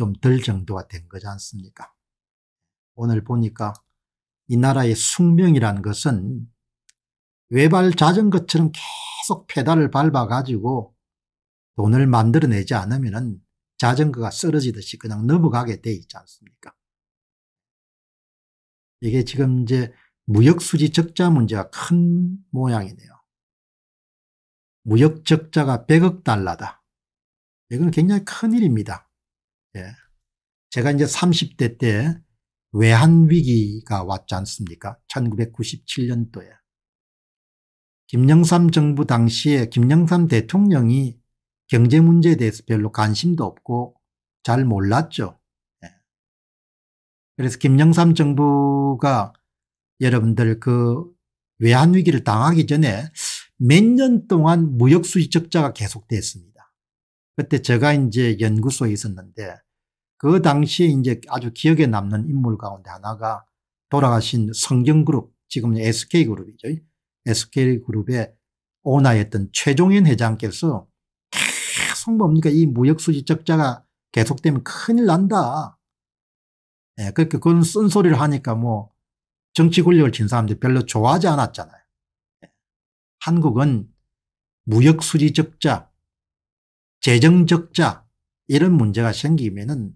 좀덜 정도가 된 거지 않습니까? 오늘 보니까 이 나라의 숙명이란 것은 외발 자전거처럼 계속 페달을 밟아가지고 돈을 만들어내지 않으면 자전거가 쓰러지듯이 그냥 넘어가게 돼 있지 않습니까? 이게 지금 이제 무역수지 적자 문제가 큰 모양이네요. 무역 적자가 100억 달러다. 이건 굉장히 큰 일입니다. 예. 제가 이제 30대 때 외환위기가 왔지 않습니까? 1997년도에. 김영삼 정부 당시에 김영삼 대통령이 경제 문제에 대해서 별로 관심도 없고 잘 몰랐죠. 예. 그래서 김영삼 정부가 여러분들 그 외환위기를 당하기 전에 몇 년 동안 무역수지 적자가 계속됐습니다. 그때 제가 이제 연구소에 있었는데 그 당시에 이제 아주 기억에 남는 인물 가운데 하나가 돌아가신 성경그룹, 지금 SK그룹이죠. SK그룹의 오나였던 최종현 회장께서 계속 뭡니까 이 무역수지 적자가 계속되면 큰일 난다. 예, 그렇게 그, 그건 쓴소리를 하니까 뭐 정치 권력을 진사람들 별로 좋아하지 않았잖아요. 예. 한국은 무역수지 적자 재정적자 이런 문제가 생기면은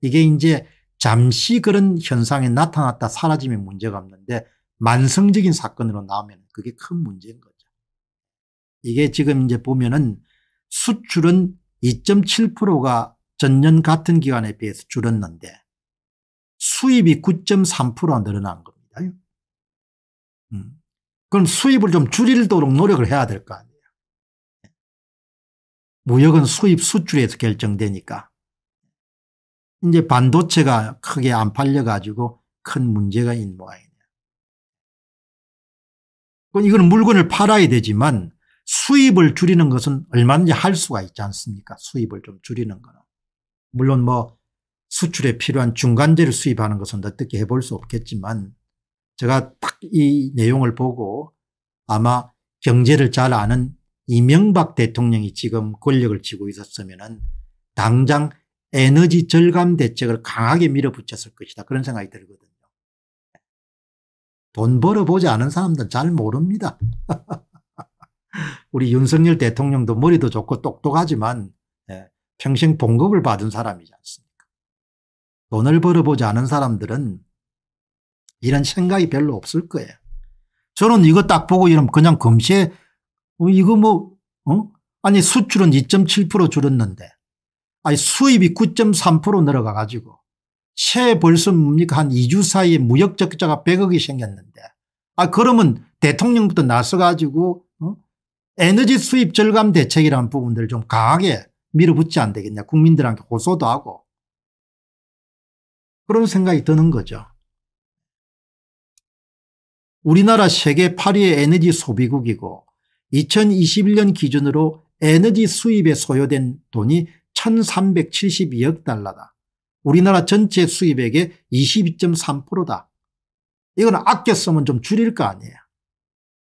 이게 이제 잠시 그런 현상이 나타났다 사라지면 문제가 없는데 만성적인 사건으로 나오면 그게 큰 문제인 거죠. 이게 지금 이제 보면은 수출은 2.7%가 전년 같은 기간에 비해서 줄었는데 수입이 9.3% 늘어난 겁니다. 음. 그럼 수입을 좀 줄이도록 노력을 해야 될 거 아니에요. 무역은 수입 수출에서 결정되니까 이제 반도체가 크게 안 팔려가지고 큰 문제가 있는 모양이네요. 이건 물건을 팔아야 되지만 수입을 줄이는 것은 얼마든지 할 수가 있지 않습니까? 수입을 좀 줄이는 거는. 물론 뭐 수출에 필요한 중간재를 수입하는 것은 어떻게 해볼 수 없겠지만 제가 딱 이 내용을 보고 아마 경제를 잘 아는 이명박 대통령이 지금 권력을 쥐고 있었으면 당장 에너지 절감 대책을 강하게 밀어붙였을 것이다. 그런 생각이 들거든요. 돈 벌어보지 않은 사람들은 잘 모릅니다. 우리 윤석열 대통령도 머리도 좋고 똑똑하지만 예, 평생 봉급을 받은 사람이지 않습니까? 돈을 벌어보지 않은 사람들은 이런 생각이 별로 없을 거예요. 저는 이거 딱 보고 이러면 그냥 금시에 어, 이거 뭐, 어? 아니, 수출은 2.7% 줄었는데, 아니, 수입이 9.3% 늘어가 가지고, 채 벌써 뭡니까? 한 2주 사이에 무역 적자가 100억이 생겼는데, 아, 그러면 대통령부터 나서 가지고, 어? 에너지 수입 절감 대책이라는 부분들을 좀 강하게 밀어붙지 안 되겠냐. 국민들한테 호소도 하고. 그런 생각이 드는 거죠. 우리나라 세계 8위의 에너지 소비국이고 2021년 기준으로 에너지 수입에 소요된 돈이 1372억 달러다. 우리나라 전체 수입액의 22.3%다. 이건 아껴 쓰면 좀 줄일 거 아니에요.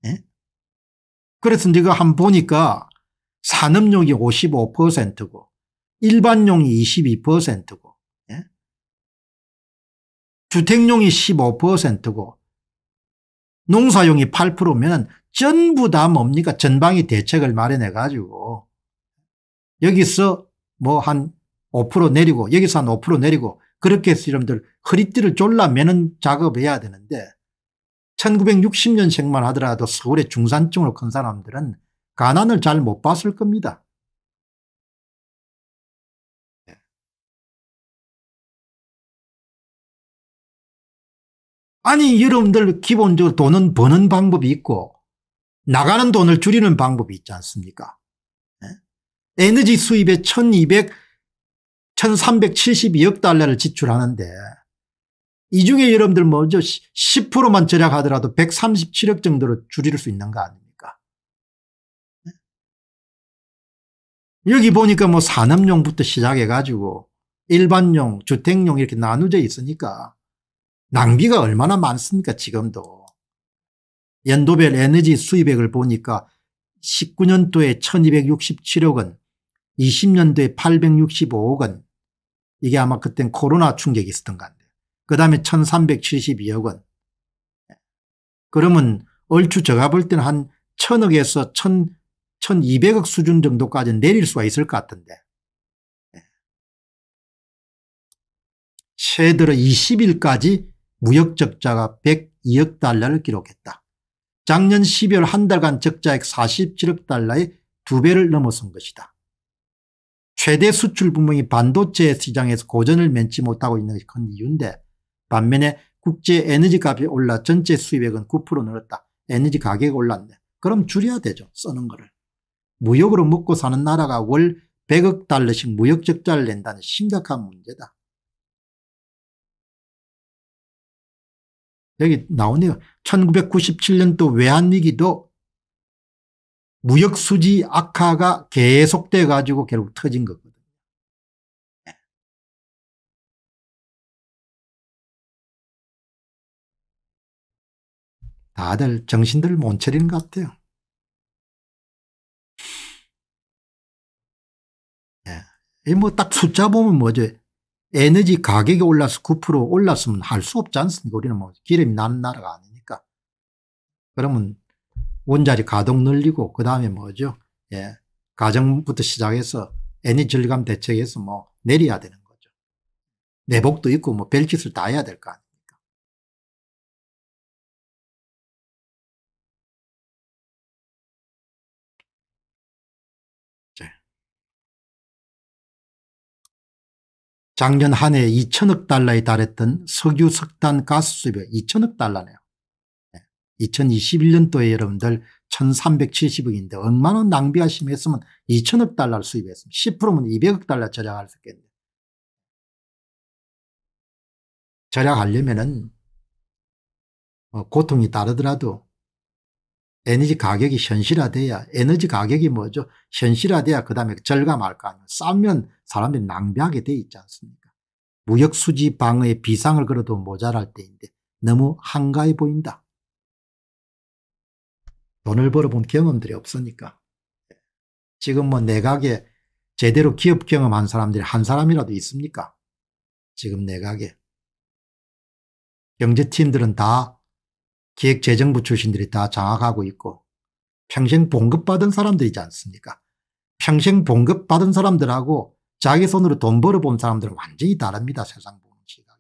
예? 그래서 제가 한 보니까 산업용이 55%고 일반용이 22%고 예? 주택용이 15%고 농사용이 8%면 전부 다 뭡니까 전방위 대책을 마련해 가지고 여기서 뭐 한 5% 내리고 여기서 한 5% 내리고 그렇게 해서 여러분들 허리띠를 졸라매는 작업해야 되는데 1960년생만 하더라도 서울의 중산층으로 큰 사람들은 가난을 잘 못 봤을 겁니다. 아니 여러분들 기본적으로 돈은 버는 방법이 있고 나가는 돈을 줄이는 방법이 있지 않습니까 네? 에너지 수입에 1200 1372억 달러를 지출하는데 이 중에 여러분들 먼저 10%만 절약하더라도 137억 정도로 줄일 수 있는 거 아닙니까? 예? 여기 보니까 뭐 산업용부터 시작해가지고 일반용, 주택용 이렇게 나누져 있으니까 낭비가 얼마나 많습니까 지금도. 연도별 에너지 수입액을 보니까 19년도에 1267억 원 20년도에 865억 원 이게 아마 그땐 코로나 충격이 있었던가 한데 그다음에 1372억 원 그러면 얼추 제가 볼 때는 한 1000억에서 1200억 수준 정도까지 내릴 수가 있을 것 같은데 예. 최대로 20일까지 무역 적자가 102억 달러를 기록했다. 작년 12월 한 달간 적자액 47억 달러의 두배를 넘어선 것이다. 최대 수출 부문이 반도체 시장에서 고전을 면치 못하고 있는 큰 이유인데 반면에 국제 에너지 값이 올라 전체 수입액은 9% 늘었다. 에너지 가격이 올랐네. 그럼 줄여야 되죠. 쓰는 거를. 무역으로 먹고 사는 나라가 월 100억 달러씩 무역 적자를 낸다는 심각한 문제다. 여기 나오네요. 1997년도 외환위기도 무역수지 악화가 계속돼 가지고 결국 터진 거거든요. 네. 다들 정신들 못 차리는 것 같아요. 예. 네. 뭐딱 숫자 보면 뭐죠. 에너지 가격이 올라서 9% 올랐으면 할 수 없지 않습니까? 우리는 뭐 기름이 나는 나라가 아니니까. 그러면 원자리 가동 늘리고 그다음에 뭐죠? 예. 가정부터 시작해서 에너지 절감 대책에서 뭐 내려야 되는 거죠. 내복도 입고뭐 별짓을 다 해야 될 거 아니에요. 작년 한 해 2천억 달러에 달했던 석유 석탄 가스 수입이 2천억 달러네요. 2021년도에 예, 여러분들 1370억인데 억마원 낭비하심 했으면 2천억 달러를 수입했으면 10%면 200억 달러 절약할 수 있겠는데 절약하려면 은 뭐 고통이 다르더라도 에너지 가격이 현실화돼야 에너지 가격이 뭐죠? 현실화돼야 그다음에 절감할 거 아니에요. 싸면 사람들이 낭비하게 돼 있지 않습니까? 무역 수지 방어에 비상을 걸어도 모자랄 때인데 너무 한가해 보인다. 돈을 벌어본 경험들이 없으니까. 지금 뭐 내각에 제대로 기업 경험한 사람들이 한 사람이라도 있습니까? 지금 내각에. 경제팀들은 다 기획재정부 출신들이 다 장악하고 있고 평생 봉급받은 사람들이지 않습니까 평생 봉급받은 사람들하고 자기 손으로 돈 벌어본 사람들은 완전히 다릅니다. 세상 보는 시각이.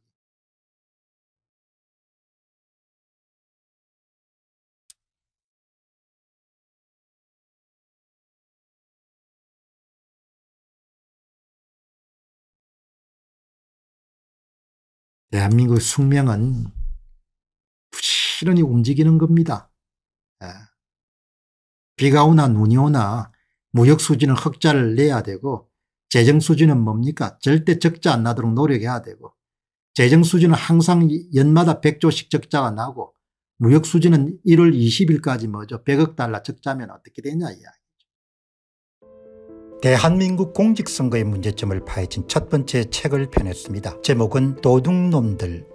대한민국 숙명은 실지런 움직이는 겁니다. 예. 비가 오나 눈이 오나 무역 수지는 흑자를 내야 되고 재정 수지는 뭡니까? 절대 적자 안 나도록 노력해야 되고 재정 수지는 항상 연마다 100조씩 적자가 나고 무역 수지는 1월 20일까지 뭐죠? 100억 달러 적자면 어떻게 되냐 이야기죠. 대한민국 공직선거의 문제점을 파헤친 첫 번째 책을 펴냈습니다. 제목은 도둑놈들